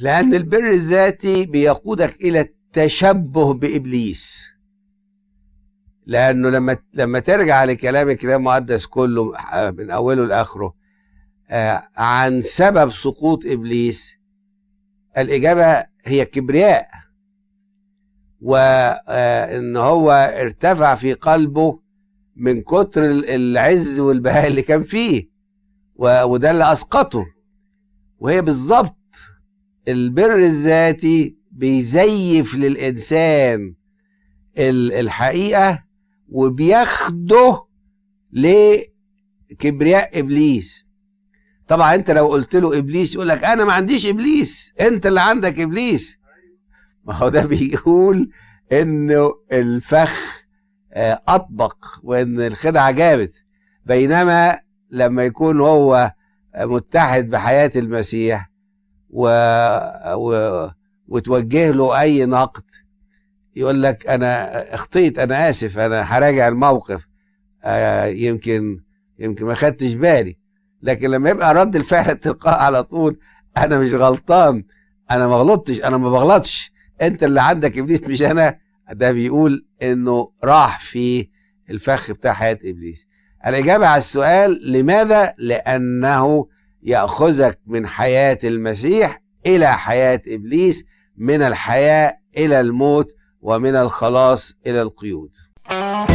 لأن البر الذاتي بيقودك إلى التشبه بإبليس لأنه لما لما ترجع لكلام الكتاب المقدس كله آه، من أوله لآخره آه، عن سبب سقوط إبليس الإجابة هي الكبرياء وإن آه، هو ارتفع في قلبه من كتر العز والبهاء اللي كان فيه وده اللي أسقطه وهي بالظبط البر الذاتي بيزيف للإنسان الحقيقة وبياخده لكبرياء إبليس طبعا أنت لو قلت له إبليس يقول لك أنا ما عنديش إبليس أنت اللي عندك إبليس ما هو ده بيقول إنه الفخ آه، أطبق وإن الخدعة جابت بينما لما يكون هو متحد بحياة المسيح و... و... وتوجه له اي نقد يقول لك انا اخطيت انا اسف انا هراجع الموقف آه يمكن يمكن ما خدتش بالي لكن لما يبقى رد الفعل التلقائي على طول انا مش غلطان انا ما غلطتش انا ما بغلطش انت اللي عندك ابليس مش انا ده بيقول انه راح في الفخ بتاع حياه ابليس الاجابه على السؤال لماذا لانه ياخذك من حياه المسيح الى حياه ابليس من الحياه الى الموت ومن الخلاص الى القيود